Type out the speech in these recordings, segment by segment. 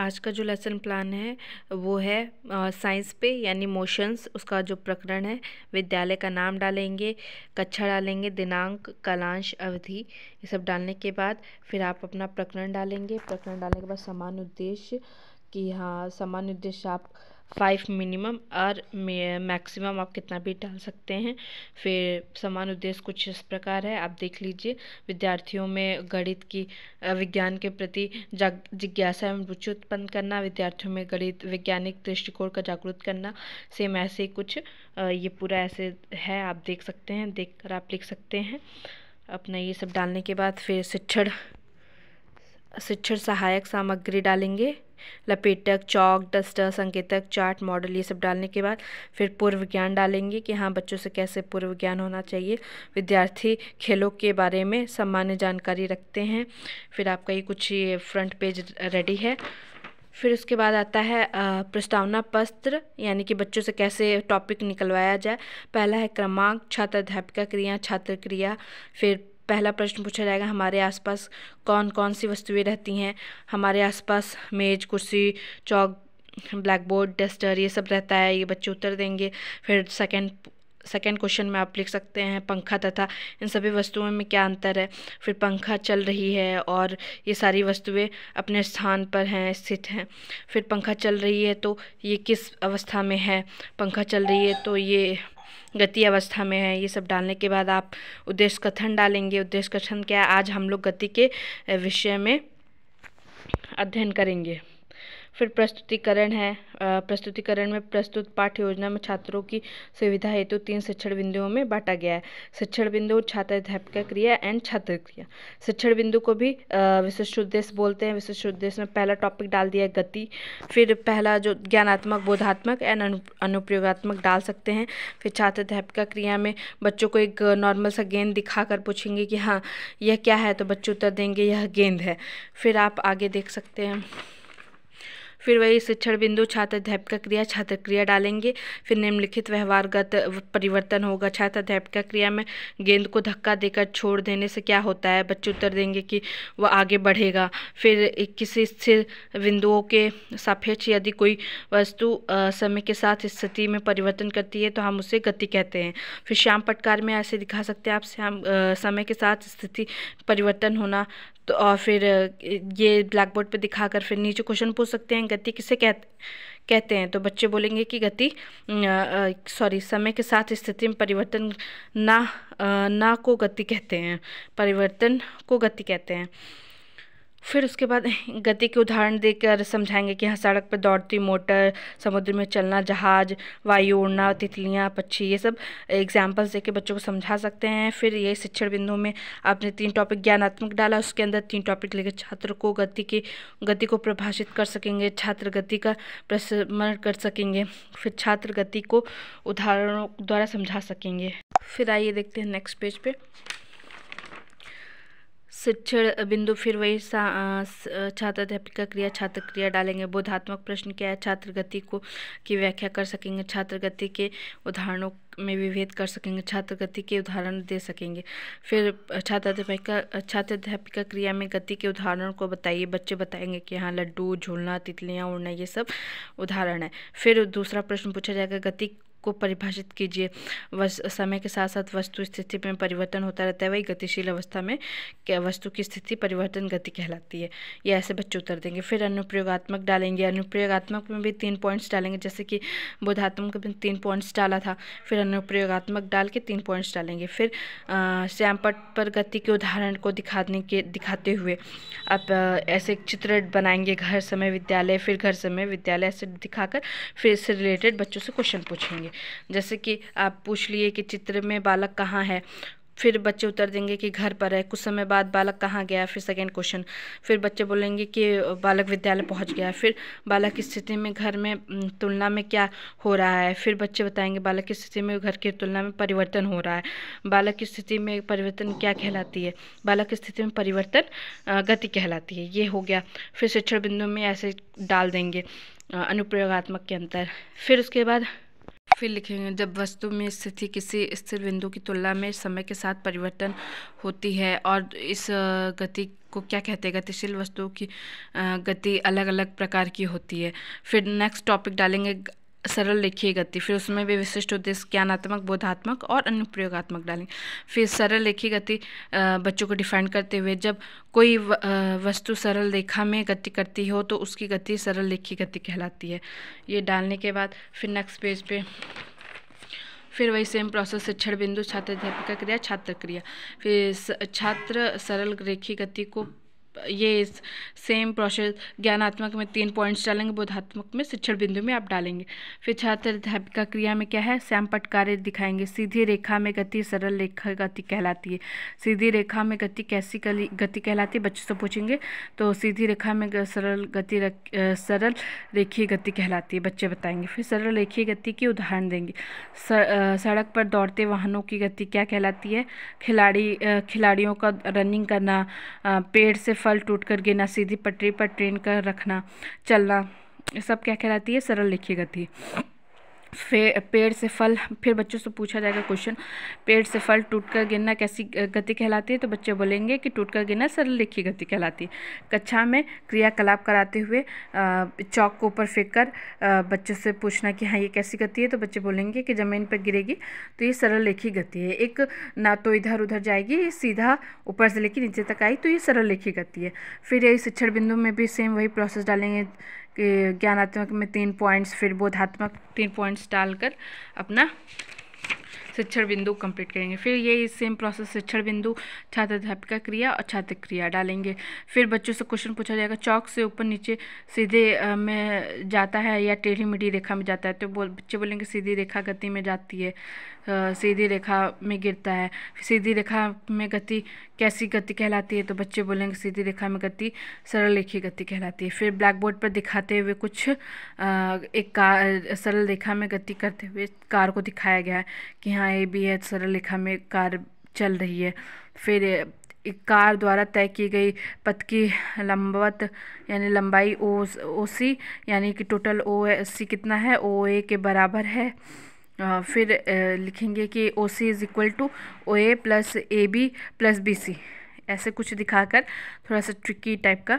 आज का जो लेसन प्लान है वो है साइंस पे यानी मोशंस उसका जो प्रकरण है विद्यालय का नाम डालेंगे कक्षा डालेंगे दिनांक कलांश अवधि ये सब डालने के बाद फिर आप अपना प्रकरण डालेंगे प्रकरण डालने के बाद समान उद्देश्य कि हाँ समान उद्देश्य आप फाइव मिनिमम और मैक्सिमम आप कितना भी डाल सकते हैं फिर समान उद्देश्य कुछ इस प्रकार है आप देख लीजिए विद्यार्थियों में गणित की विज्ञान के प्रति जिज्ञासा एवं रुचि उत्पन्न करना विद्यार्थियों में गणित वैज्ञानिक दृष्टिकोण का जागरूक करना सेम ऐसे कुछ ये पूरा ऐसे है आप देख सकते हैं देख कर आप लिख सकते हैं अपना ये सब डालने के बाद फिर शिक्षण शिक्षण सहायक सामग्री डालेंगे लपेटक चौक डस्टर संकेतक चार्ट मॉडल ये सब डालने के बाद फिर पूर्व ज्ञान डालेंगे कि हाँ बच्चों से कैसे पूर्व ज्ञान होना चाहिए विद्यार्थी खेलों के बारे में सामान्य जानकारी रखते हैं फिर आपका ये कुछ ये फ्रंट पेज रेडी है फिर उसके बाद आता है प्रस्तावना पत्र यानी कि बच्चों से कैसे टॉपिक निकलवाया जाए पहला है क्रमांक छात्र अध्यापिका क्रिया छात्र क्रिया फिर पहला प्रश्न पूछा जाएगा हमारे आसपास कौन कौन सी वस्तुएं रहती हैं हमारे आसपास मेज कुर्सी चौक ब्लैक बोर्ड डस्टर ये सब रहता है ये बच्चे उत्तर देंगे फिर सेकेंड सेकेंड क्वेश्चन में आप लिख सकते हैं पंखा तथा इन सभी वस्तुओं में क्या अंतर है फिर पंखा चल रही है और ये सारी वस्तुएं अपने स्थान पर हैं स्थित हैं फिर पंखा चल रही है तो ये किस अवस्था में है पंखा चल रही है तो ये गति अवस्था में है ये सब डालने के बाद आप उद्देश्य कथन डालेंगे उद्देश्य कथन क्या आज हम लोग गति के विषय में अध्ययन करेंगे फिर प्रस्तुतिकरण है प्रस्तुतिकरण में प्रस्तुत पाठ्य योजना में छात्रों की सुविधा हेतु तीन शिक्षण बिंदुओं में बांटा गया है शिक्षण बिंदु छात्र अध्यापिका क्रिया एंड छात्र क्रिया शिक्षण बिंदु को भी विशिष्ट उद्देश्य बोलते हैं विशिष्ट उद्देश्य में पहला टॉपिक डाल दिया है गति फिर पहला जो ज्ञानात्मक बोधात्मक एंड अनुप्रयोगात्मक डाल सकते हैं फिर छात्र अध्यापिका क्रिया में बच्चों को एक नॉर्मल सा गेंद दिखाकर पूछेंगे कि हाँ यह क्या है तो बच्चे उत्तर देंगे यह गेंद है फिर आप आगे देख सकते हैं फिर वही शिक्षण बिंदु छात्र अध्यापिका क्रिया छात्र क्रिया डालेंगे फिर निम्नलिखित व्यवहारगत परिवर्तन होगा छात्र अध्यापिका क्रिया में गेंद को धक्का देकर छोड़ देने से क्या होता है बच्चे उत्तर देंगे कि वह आगे बढ़ेगा फिर किसी स्थिर बिंदुओं के सापेक्ष यदि कोई वस्तु समय के साथ स्थिति में परिवर्तन करती है तो हम उसे गति कहते हैं फिर श्याम पटकार में ऐसे दिखा सकते हैं आप श्याम समय के साथ स्थिति परिवर्तन होना तो और फिर ये ब्लैक बोर्ड पर दिखा कर फिर नीचे क्वेश्चन पूछ सकते हैं गति किसे कहते कहते हैं तो बच्चे बोलेंगे कि गति सॉरी समय के साथ स्थिति में परिवर्तन ना आ, ना को गति कहते हैं परिवर्तन को गति कहते हैं फिर उसके बाद गति के उदाहरण देकर समझाएंगे कि यहाँ सड़क पर दौड़ती मोटर समुद्र में चलना जहाज वायु उड़ना तितलियाँ पक्षी ये सब एग्जाम्पल्स देकर बच्चों को समझा सकते हैं फिर ये शिक्षण बिंदु में आपने तीन टॉपिक ज्ञानात्मक डाला उसके अंदर तीन टॉपिक लेकर छात्र को गति की गति को प्रभाषित कर सकेंगे छात्र गति का प्रसमण कर सकेंगे फिर छात्र गति को उदाहरणों द्वारा समझा सकेंगे फिर आइए देखते हैं नेक्स्ट पेज पे शिक्षण बिंदु फिर वही छात्र अध्यापिका क्रिया छात्र क्रिया डालेंगे बोधात्मक प्रश्न क्या है छात्र गति को की व्याख्या कर सकेंगे छात्र गति के उदाहरणों में विभेद कर सकेंगे छात्र गति के उदाहरण दे सकेंगे फिर छात्र अध्यापिका छात्र अध्यापिका क्रिया में गति के उदाहरण को बताइए बच्चे बताएंगे कि हाँ लड्डू झूलना तितलियाँ उड़ना ये सब उदाहरण है फिर दूसरा प्रश्न पूछा जाएगा गति को परिभाषित कीजिए समय के साथ साथ वस्तु स्थिति में परिवर्तन होता रहता है वही गतिशील अवस्था में वस्तु की स्थिति परिवर्तन गति कहलाती है ये ऐसे बच्चे उत्तर देंगे फिर अनुप्रयोगात्मक डालेंगे अनुप्रयोगात्मक में भी तीन पॉइंट्स डालेंगे जैसे कि बोधात्मक में तीन पॉइंट्स डाला था फिर अनुप्रयोगात्मक डाल के तीन पॉइंट्स डालेंगे फिर श्यामपट पर गति के उदाहरण को दिखाने के दिखाते हुए आप ऐसे चित्र बनाएंगे घर समय विद्यालय फिर घर समय विद्यालय ऐसे दिखाकर फिर इससे रिलेटेड बच्चों से क्वेश्चन पूछेंगे देंगे जैसे कि आप पूछ लिए कि चित्र में बालक कहाँ है फिर बच्चे उत्तर देंगे कि घर पर है कुछ समय बाद बालक कहाँ गया फिर सेकेंड क्वेश्चन फिर बच्चे बोलेंगे कि बालक विद्यालय पहुँच गया फिर बालक की स्थिति में घर में तुलना में क्या हो रहा है फिर बच्चे बताएंगे बालक की स्थिति में घर की तुलना में परिवर्तन हो रहा है बालक की स्थिति में परिवर्तन क्या कहलाती है बालक की स्थिति में परिवर्तन गति कहलाती है ये हो गया फिर शिक्षण बिंदु में ऐसे डाल देंगे अनुप्रयोगात्मक के अंतर फिर उसके बाद फिर लिखेंगे जब वस्तु में स्थिति किसी स्थिर बिंदु की तुलना में समय के साथ परिवर्तन होती है और इस गति को क्या कहते हैं गतिशील वस्तुओं की गति अलग अलग प्रकार की होती है फिर नेक्स्ट टॉपिक डालेंगे सरल लेखीय गति फिर उसमें भी विशिष्ट उद्देश्य ज्ञानात्मक बोधात्मक और अनुप्रयोगात्मक डालेंगे फिर सरल लेखीय गति बच्चों को डिफाइन करते हुए जब कोई वस्तु सरल रेखा में गति करती हो तो उसकी गति सरल लेखीय गति कहलाती है ये डालने के बाद फिर नेक्स्ट पेज पे फिर वही सेम प्रोसेस शिक्षण बिंदु छात्र अध्यापिका क्रिया छात्र क्रिया फिर छात्र सरल रेखी गति को ये सेम प्रोसेस ज्ञानात्मक में तीन पॉइंट्स डालेंगे बोधात्मक में शिक्षण बिंदु में आप डालेंगे फिर छात्र अध्यापिका क्रिया में क्या है सैमपट कार्य दिखाएंगे सीधी रेखा में गति सरल रेखा गति कहलाती है सीधी रेखा में गति कैसी कली गति कहलाती है बच्चों से पूछेंगे तो सीधी रेखा में सरल गति रख, सरल रेखीय गति कहलाती है बच्चे बताएंगे फिर सरल रेखीय गति की उदाहरण देंगे सड़क पर दौड़ते वाहनों की गति क्या कहलाती है खिलाड़ी खिलाड़ियों का रनिंग करना पेड़ से फल टूट कर गिरना सीधी पटरी पर ट्रेन का रखना चलना सब क्या कहलाती है सरल लिखी गति फिर पेड़ से फल फिर बच्चों से पूछा जाएगा क्वेश्चन पेड़ से फल टूटकर गिरना कैसी गति कहलाती है तो बच्चे बोलेंगे कि टूटकर गिरना सरल रेखी गति कहलाती है कक्षा में क्रियाकलाप कराते हुए चौक को ऊपर फेंक कर बच्चों से पूछना कि हाँ ये कैसी गति है तो बच्चे बोलेंगे कि ज़मीन पर गिरेगी तो ये सरल रेखी गति है एक ना तो इधर उधर जाएगी सीधा ऊपर से लेकर नीचे तक आई तो ये सरल रेखी गति है फिर यही शिक्षण बिंदु में भी सेम वही प्रोसेस डालेंगे ज्ञानात्मक में तीन पॉइंट्स फिर बोधात्मक तीन पॉइंट्स डालकर अपना शिक्षण बिंदु कंप्लीट करेंगे फिर यही सेम प्रोसेस शिक्षण बिंदु छात्र अध्यापिका क्रिया और छात्र क्रिया डालेंगे फिर बच्चों से क्वेश्चन पूछा जाएगा चौक से ऊपर नीचे सीधे में जाता है या टेढ़ी मीढ़ी रेखा में जाता है तो बोल बच्चे बोलेंगे सीधी रेखा गति में जाती है सीधी रेखा में गिरता है सीधी रेखा में गति कैसी गति कहलाती है तो बच्चे बोलेंगे सीधी रेखा में गति सरल रेखी गति कहलाती है फिर ब्लैक बोर्ड पर दिखाते हुए कुछ एक कार सरल रेखा में गति करते हुए कार को दिखाया गया है कि हाँ ए बी एच सरलरेखा में कार्य चल रही है फिर एक कार द्वारा तय की गई पथ की लंबवत यानी लंबाई ओ ओ सी यानी कि टोटल ओ एस सी कितना है ओ ए के बराबर है फिर लिखेंगे कि O C is equal to O A plus A B plus B C ऐसे कुछ दिखाकर थोड़ा सा ट्रिकी टाइप का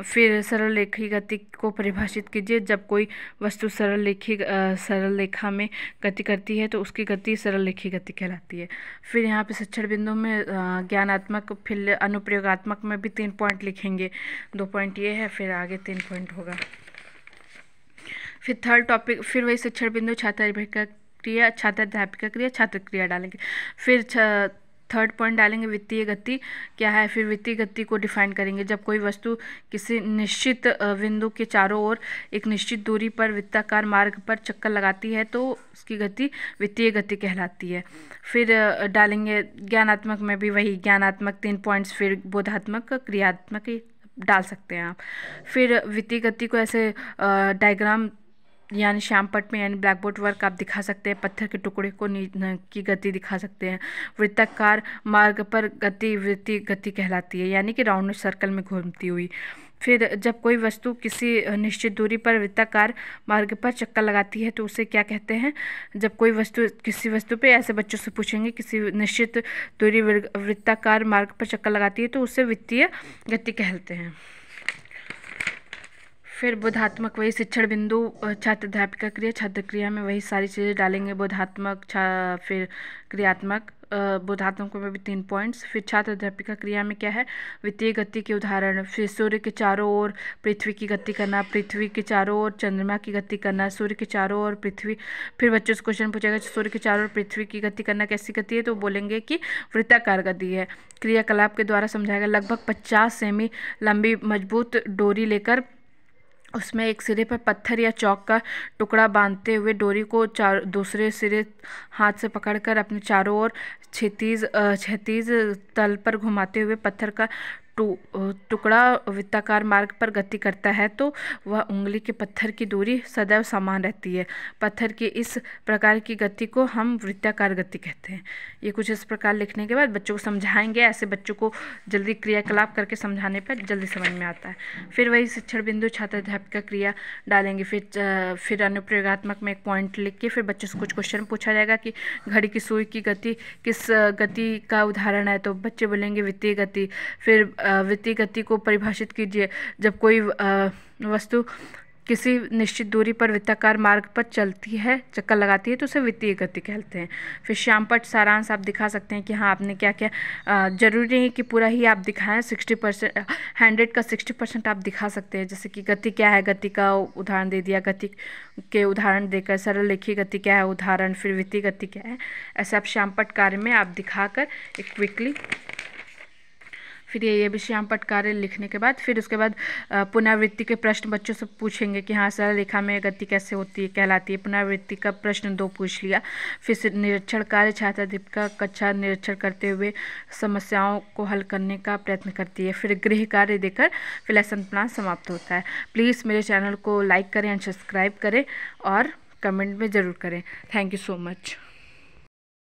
फिर सरल लेखी गति को परिभाषित कीजिए जब कोई वस्तु सरल लेखी सरल लेखा में गति करती है तो उसकी गति सरल लेखी गति कहलाती है फिर यहाँ पे शिक्षण बिंदु में ज्ञानात्मक फिर अनुप्रयोगात्मक में भी तीन पॉइंट लिखेंगे दो पॉइंट ये है फिर आगे तीन पॉइंट होगा फिर थर्ड टॉपिक फिर वही शिक्षण बिंदु छात्र क्रिया छात्र अध्यापिका क्रिया छात्र क्रिया डालेंगे फिर थर्ड पॉइंट डालेंगे वित्तीय गति क्या है फिर वित्तीय गति को डिफाइन करेंगे जब कोई वस्तु किसी निश्चित बिंदु के चारों ओर एक निश्चित दूरी पर वित्ताकार मार्ग पर चक्कर लगाती है तो उसकी गति वित्तीय गति कहलाती है फिर डालेंगे ज्ञानात्मक में भी वही ज्ञानात्मक तीन पॉइंट्स फिर बोधात्मक क्रियात्मक डाल सकते हैं आप फिर वित्तीय गति को ऐसे डायग्राम यानी श्याम पट में यानी ब्लैक बोर्ड वर्क आप दिखा सकते हैं पत्थर के टुकड़े को की गति दिखा सकते हैं वृत्ताकार मार्ग पर गति वृत्ति गति कहलाती है यानी कि राउंड सर्कल में घूमती हुई फिर जब कोई वस्तु किसी निश्चित दूरी पर वृत्ताकार मार्ग पर चक्कर लगाती है तो उसे क्या कहते हैं जब कोई वस्तु किसी वस्तु पे ऐसे बच्चों से पूछेंगे किसी निश्चित दूरी वृत्ताकार मार्ग पर चक्कर लगाती है तो उसे वित्तीय गति कहते हैं फिर बोधात्मक वही शिक्षण बिंदु छात्र अध्यापिका क्रिया छात्र क्रिया में वही सारी चीज़ें डालेंगे बोधात्मक छा फिर क्रियात्मक बोधात्मक में भी तीन पॉइंट्स फिर छात्र अध्यापिका क्रिया में क्या है वित्तीय गति के उदाहरण फिर सूर्य के चारों ओर पृथ्वी की गति करना पृथ्वी के चारों ओर चंद्रमा की गति करना सूर्य के चारों ओर पृथ्वी फिर बच्चों से क्वेश्चन पूछेगा सूर्य के चारों ओर पृथ्वी की गति करना कैसी गति है तो बोलेंगे कि वृत्ताकार गति है क्रियाकलाप के द्वारा समझाएगा लगभग पचास सेमी लंबी मजबूत डोरी लेकर उसमें एक सिरे पर पत्थर या चौक का टुकड़ा बांधते हुए डोरी को चार दूसरे सिरे हाथ से पकड़कर अपने चारों ओर क्षैतिज क्षैतिज तल पर घुमाते हुए पत्थर का टुकड़ा वित्ताकार मार्ग पर गति करता है तो वह उंगली के पत्थर की दूरी सदैव समान रहती है पत्थर की इस प्रकार की गति को हम वृत्ताकार गति कहते हैं ये कुछ इस प्रकार लिखने के बाद बच्चों को समझाएंगे ऐसे बच्चों को जल्दी क्रियाकलाप करके समझाने पर जल्दी समझ में आता है फिर वही शिक्षण बिंदु छात्र अध्यापिका क्रिया डालेंगे फिर फिर अनुप्रयोगात्मक में एक पॉइंट लिख के फिर बच्चों से कुछ क्वेश्चन पूछा जाएगा कि घड़ी की सुई की गति किस गति का उदाहरण है तो बच्चे बोलेंगे वित्तीय गति फिर वित्तीय गति को परिभाषित कीजिए जब कोई वस्तु किसी निश्चित दूरी पर वित्ताकार मार्ग पर चलती है चक्कर लगाती है तो उसे वित्तीय गति कहते हैं फिर श्यामपट सारांश आप दिखा सकते हैं कि हाँ आपने क्या क्या जरूरी नहीं कि पूरा ही आप दिखाएं सिक्सटी परसेंट हंड्रेड का सिक्सटी परसेंट आप दिखा सकते हैं जैसे कि गति क्या है गति का उदाहरण दे दिया गति के उदाहरण देकर सरल लेखी गति क्या है उदाहरण फिर वित्तीय गति क्या है ऐसे आप श्यामपट कार्य में आप दिखाकर एक क्विकली फिर ये ये विषय हम पटकारे लिखने के बाद फिर उसके बाद पुनरावृत्ति के प्रश्न बच्चों से पूछेंगे कि हाँ सर रेखा में गति कैसे होती है कहलाती है पुनरावृत्ति का प्रश्न दो पूछ लिया फिर निरीक्षण कार्य छात्र दीपिका कक्षा निरीक्षण करते हुए समस्याओं को हल करने का प्रयत्न करती है फिर गृह कार्य देकर फिर लेसन प्लान समाप्त होता है प्लीज़ मेरे चैनल को लाइक करें एंड सब्सक्राइब करें और कमेंट में ज़रूर करें थैंक यू सो मच